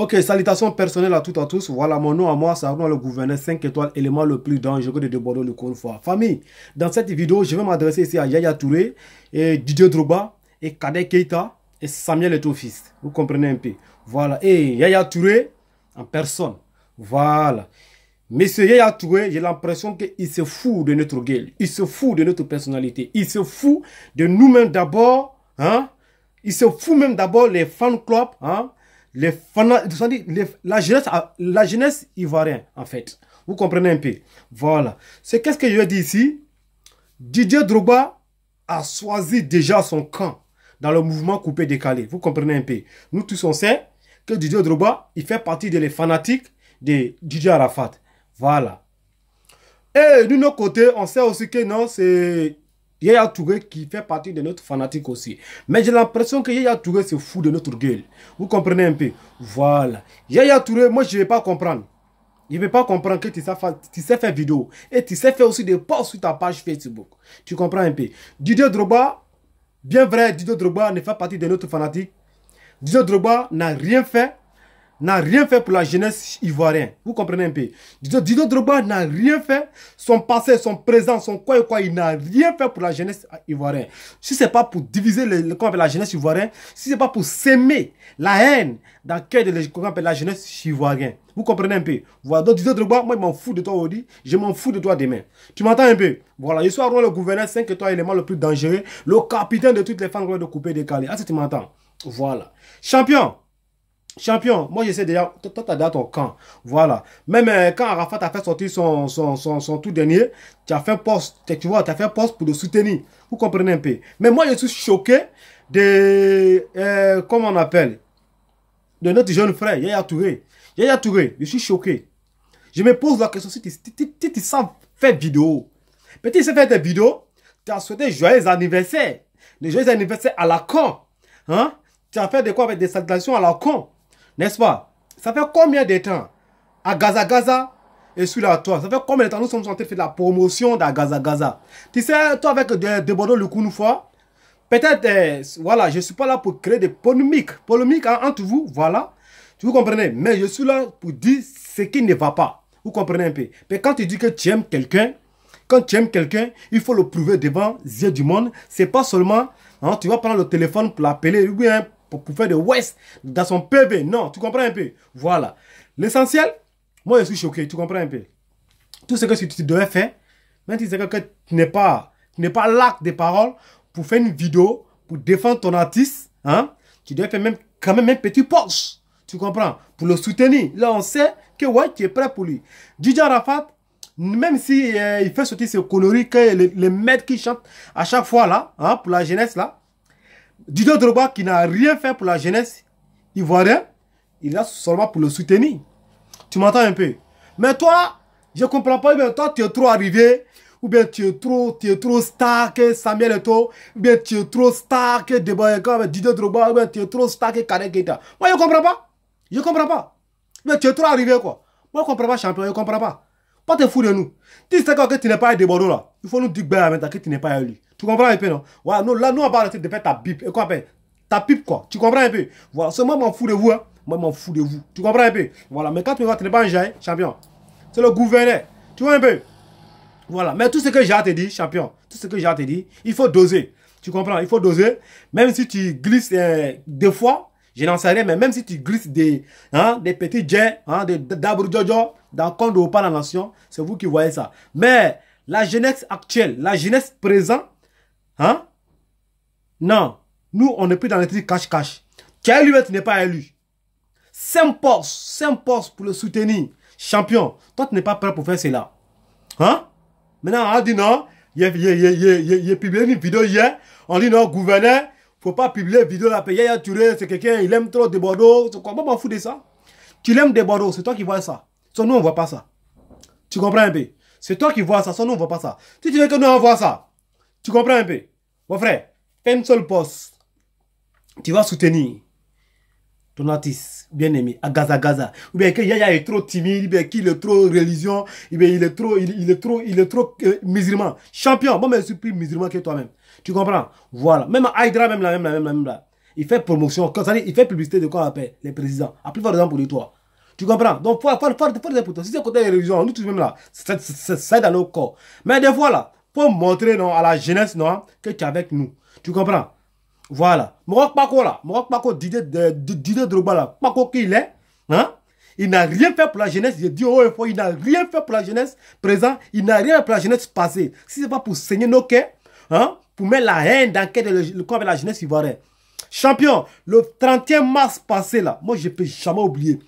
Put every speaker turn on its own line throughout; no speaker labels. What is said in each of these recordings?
Ok, salutations personnelles à toutes et à tous. Voilà mon nom à moi, Arnaud, le gouverneur 5 étoiles, élément le plus dangereux de Bordeaux le confort. Famille, dans cette vidéo, je vais m'adresser ici à Yaya Touré, et Didier Droba, et Kadek Keita, et Samuel est Vous comprenez un peu. Voilà. Et Yaya Touré en personne. Voilà. Monsieur Yaya Touré, j'ai l'impression qu'il se fout de notre gueule. Il se fout de notre personnalité. Il se fout de nous-mêmes d'abord. Hein? Il se fout même d'abord les fan clubs. Hein? les la, jeunesse, la jeunesse ivoirienne, en fait. Vous comprenez un peu. Voilà. C'est qu'est-ce que je dis ici Didier Drogba a choisi déjà son camp dans le mouvement coupé-décalé. Vous comprenez un peu. Nous tous, on sait que Didier Drogba, il fait partie des fanatiques de Didier Arafat. Voilà. Et d'un autre côté, on sait aussi que non, c'est Yaya Touré qui fait partie de notre fanatique aussi. Mais j'ai l'impression que Yaya Touré se fout de notre gueule. Vous comprenez un peu Voilà. Yaya Touré, moi je ne vais pas comprendre. Je ne vais pas comprendre que tu sais, tu sais faire vidéo. Et tu sais faire aussi des posts sur ta page Facebook. Tu comprends un peu. Didier Droba, bien vrai, Didier Droba ne fait partie de notre fanatique. Didier Droba n'a rien fait n'a rien fait pour la jeunesse ivoirienne. Vous comprenez un peu Didot Drogba n'a rien fait. Son passé, son présent, son quoi et quoi, il n'a rien fait pour la jeunesse ivoirienne. Si ce n'est pas pour diviser le, la jeunesse ivoirienne, si ce n'est pas pour s'aimer la haine dans le cœur de la jeunesse ivoirienne. Vous comprenez un peu Voilà, donc Drogba, moi, je m'en fous de toi aujourd'hui, je m'en fous de toi demain. Tu m'entends un peu Voilà, je suis le gouverneur 5 étoiles, l'élément le plus dangereux, le capitaine de toutes les femmes de couper décaler. Ah, si tu m'entends Voilà. Champion Champion, moi je sais déjà, toi t'as déjà ton camp. Voilà. Même euh, quand Arafat a fait sortir son, son, son, son tout dernier, tu as fait poste, tu vois, tu as fait poste pour le soutenir. Vous comprenez un peu. Mais moi je suis choqué de, euh, comment on appelle, de notre jeune frère, Yaya Touré. Yaya Touré, je suis choqué. Je me pose la question si tu sens faire vidéo. Petit, tu faire des vidéos, tu as souhaité joyeux anniversaire. Des joyeux anniversaire à la con. Hein? Tu as fait de quoi avec des salutations à la con. N'est-ce pas Ça fait combien de temps À Gaza Gaza et sur la toile. Ça fait combien de temps nous sommes en train de faire de la promotion de Gaza Gaza Tu sais, toi avec euh, Debordo, le coup, le fois peut-être, euh, voilà, je ne suis pas là pour créer des polémiques, polémiques hein, entre vous, voilà. Vous comprenez Mais je suis là pour dire ce qui ne va pas. Vous comprenez un peu Mais quand tu dis que tu aimes quelqu'un, quand tu aimes quelqu'un, il faut le prouver devant les yeux du monde. C'est pas seulement, hein, tu vas prendre le téléphone pour l'appeler, Oui, pour, faire de West dans son PV. Non, tu comprends un peu. Voilà. L'essentiel, moi je suis choqué, tu comprends un peu. Tout ce que tu, devais faire, même si c'est que tu n'es pas, tu pas l'acte des paroles pour faire une vidéo, pour défendre ton artiste, hein, tu devais faire même, quand même un petit poche. Tu comprends Pour le soutenir. Là, on sait que ouais, tu es prêt pour lui. DJ Rafat, même si euh, il fait sortir ses coloris, que les, mecs maîtres qui chantent à chaque fois là, hein, pour la jeunesse là, Didier Drogba qui n'a rien fait pour la jeunesse ivoirienne, il a seulement pour le soutenir. Tu m'entends un peu Mais toi, je ne comprends pas, mais toi tu es trop arrivé, ou bien tu es trop, tu es trop star que Samuel Eto'o, ou bien tu es trop star que Deboyeka, Didier Drogba, ou bien tu es trop star que Karek Moi je ne comprends pas, je ne comprends pas. Mais tu es trop arrivé quoi. Moi je ne comprends pas champion, je ne comprends pas. Pas te fou de nous. Tu sais quoi que tu n'es pas à Deboro là. Il faut nous dire que tu n'es pas lui. Tu comprends un peu, non Voilà, nous, là, nous, on parle de ta pipe. Et quoi, ben? ta pipe, quoi. Tu comprends un peu Voilà, c'est moi, m'en fous de vous. Hein. Moi, m'en fous de vous. Tu comprends un peu Voilà, mais quand tu vois, tu n'es pas un jeune champion. C'est le gouverneur. Tu vois un peu Voilà, mais tout ce que j'ai à te dire, champion, tout ce que j'ai à te dire, il faut doser. Tu comprends Il faut doser. Même si tu glisses euh, des fois, je n'en sais rien, mais même si tu glisses des, hein, des petits jets, hein, des d'abru jojo, dans Kondo ou pas la nation, c'est vous qui voyez ça. Mais la jeunesse actuelle, la jeunesse présente, Hein Non. Nous, on n'est plus dans les trucs cache-cache. Tu lui élu, mais tu n'es pas élu. S'impose, s'impose pour le soutenir. Champion, toi, tu n'es pas prêt pour faire cela. Hein Maintenant, on dit non. Il a publié une vidéo hier. On dit non, gouverneur, faut pas publier une vidéo là. a il tué, c'est quelqu'un, il aime trop des Bordeaux. Comment m'en fous de ça Tu l'aimes des Bordeaux, c'est toi qui vois ça. Sinon nous, on voit pas ça. Tu comprends un peu C'est toi qui vois ça, sinon nous, on voit pas ça. Si tu veux que nous, on voit ça, tu comprends un peu Mon frère, fais une seul poste, tu vas soutenir ton artiste bien-aimé à Gaza Gaza. Ou bien que Yaya est trop timide, bien qu'il est trop religion, ou bien il est trop, il, est trop, il est trop musulman. Champion, bon, mais je suis plus musulman que toi-même. Tu comprends Voilà. Même Hydra, même là, même là, même là, même là. Il fait promotion. Quand il fait publicité de quoi on appelle les présidents. Appuie plus fort exemple pour toi. Tu comprends Donc, il faut faire des pour Si c'est côté de la religion, nous tous même là, ça est dans nos corps. Mais des fois là, montrer non, à la jeunesse non, que tu es avec nous. Tu comprends Voilà. Moi, quoi là, moi, pas Didier, euh, Didier Droba là, Pas qui il est, hein il n'a rien fait pour la jeunesse. Je dis oh, il, il n'a rien fait pour la jeunesse présent Il n'a rien fait pour la jeunesse passée. Si ce n'est pas pour saigner nos quais, hein, pour mettre la haine dans le, de la jeunesse ivoirienne. Champion, le 31 mars passé là, moi je peux jamais oublier.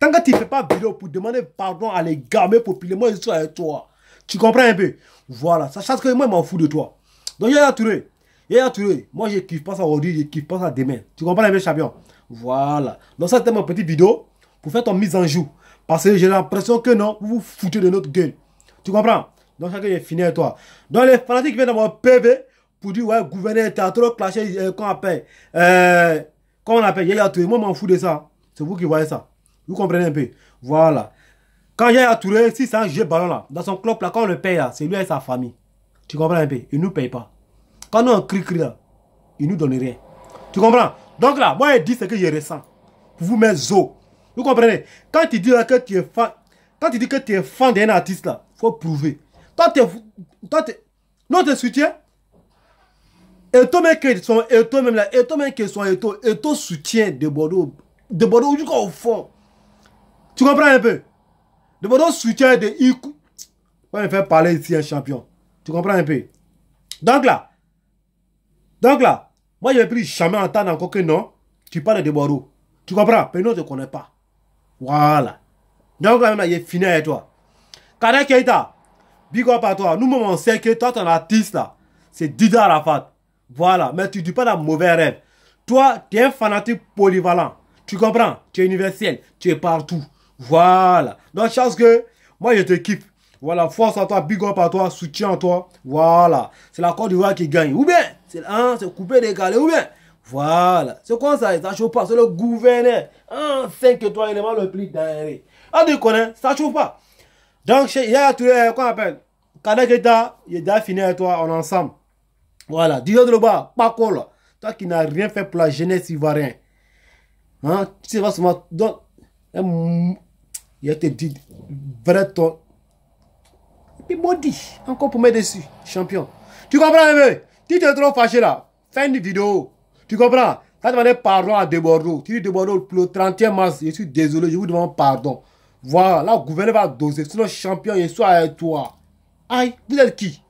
Tant que tu fais pas vidéo pour demander pardon à les gamins populaires, moi je suis avec toi. Tu comprends un peu Voilà, ça, que moi, je m'en fous de toi. Donc, Yaya Touré, Yaya Touré, moi, je kiffe pas ça aujourd'hui, je kiffe pas ça demain. Tu comprends un peu, champion Voilà. Donc, ça, c'était ma petite vidéo pour faire ton mise en joue. Parce que j'ai l'impression que non, vous vous foutez de notre gueule. Tu comprends Donc, chacun est fini avec toi. Donc, les fanatiques viennent mon PV pour dire, ouais, gouverneur, t'as trop clashé, euh, qu'on appelle. comment euh, on appelle Yaya Touré. Moi, je m'en fous de ça. C'est vous qui voyez ça. Vous comprenez un peu Voilà. Quand à Touré, si c'est un jeu ballon là, dans son club là, quand on le paye là, c'est lui et sa famille. Tu comprends un peu Il ne nous paye pas. Quand on crie crie là, il ne nous donne rien. Tu comprends Donc là, moi je dis ce que je ressens. Vous mes os. Vous comprenez Quand tu dis là que tu es fan, quand tu dis que tu es fan d'un artiste là, il faut prouver. Toi tu toi tu non te soutiens et toi-même que et toi-même là, et toi-même que son et toi, et toi soutien de Bordeaux, de Bordeaux jusqu'au fond. Tu comprends un peu de votre soutien de Iku. On me faire parler ici un champion. Tu comprends un peu Donc là, donc là, moi je ne vais plus jamais entendre encore que non, tu parles de Borou. Tu comprends tu ne te connaît pas. Voilà. Donc là, il est fini avec toi. Karek Keita, big up à toi. Nous, on sait que toi, ton artiste là, c'est Didier Arafat. Voilà. Mais tu ne dis pas dans mauvais rêve. Toi, tu es un fanatique polyvalent. Tu comprends Tu es universel. Tu es partout. Voilà. Donc, chance que moi, je te Voilà, force à toi, big up à toi, soutien à toi. Voilà. C'est la Côte d'Ivoire qui gagne. Ou bien, c'est hein, coupé, décalé. Ou bien, voilà. C'est quoi ça Ça chauffe pas. C'est le gouverneur. Hein, il est élément le plus dernier. Ah, tu connais, ça chauffe pas. Donc, il y a tout le, qu'on appelle, Kadaketa, il a fini avec toi, on est ensemble. Voilà. Dijon de bas, pas cool. Toi qui n'as rien fait pour la jeunesse ivoirienne. Hein, tu sais pas seulement. Donc, il a été dit, vrai ton Et puis maudit, encore pour mettre dessus, champion. Tu comprends, mais Tu t'es trop fâché là. Fin une vidéo. Tu comprends Tu T'as demandé pardon à Debordo. Tu dis Debordo, le 30 mars, je suis désolé, je vous demande pardon. Voilà, le gouverneur va doser. Sinon, champion, je suis avec toi. Aïe, vous êtes qui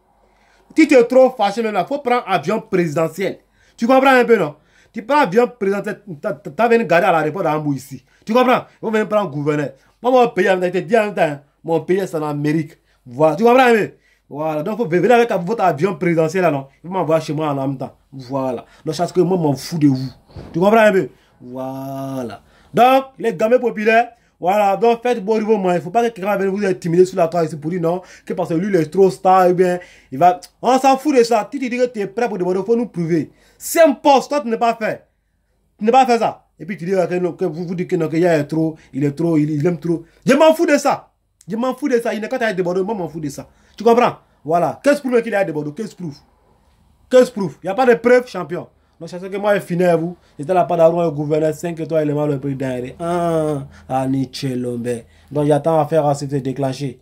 Tu t'es trop fâché là Faut prendre avion présidentiel. Tu comprends un peu, non Tu prends avion présidentiel. Tu T'as venu garder à l'aéroport d'Ambou ici. Tu comprends on vient venir prendre gouverneur. Moi, mon pays, on a été dit en temps, mon pays, c'est en Amérique. Voilà, tu comprends, mais hein? Voilà, donc, vous venez avec votre avion présidentiel, là, non Vous m'envoyez chez moi en même temps. Voilà. Donc, parce que moi, je m'en fous de vous. Tu comprends, un hein, peu Voilà. Donc, les gamins populaires, voilà, donc faites bon niveau, moi. Il ne faut pas que quelqu'un vienne vous intimider sur la toile ici pour dire non, que parce que lui, il est trop star, eh bien, il va. On s'en fout de ça. Tu dis que tu es prêt pour demander, il faut nous prouver. C'est un poste, toi, tu n'es pas fait. Tu n'es pas fait ça. Et puis tu dis que, vous vous dites que non, est trop, il est trop, il, aime trop. Je m'en fous de ça. Je m'en fous de ça. Il n'est qu'à de débordé, moi m'en fous de ça. Tu comprends Voilà. Qu'est-ce prouve qu'il est débordé Qu'est-ce prouve Qu'est-ce prouve Il n'y a pas de preuve, champion. Donc, sais que moi, je finis à vous. J'étais là, pas d'argent, le gouverneur, 5 étoiles, mal le prix d'un Ah, Aniche chelombe. Donc, j'attends à faire se déclencher.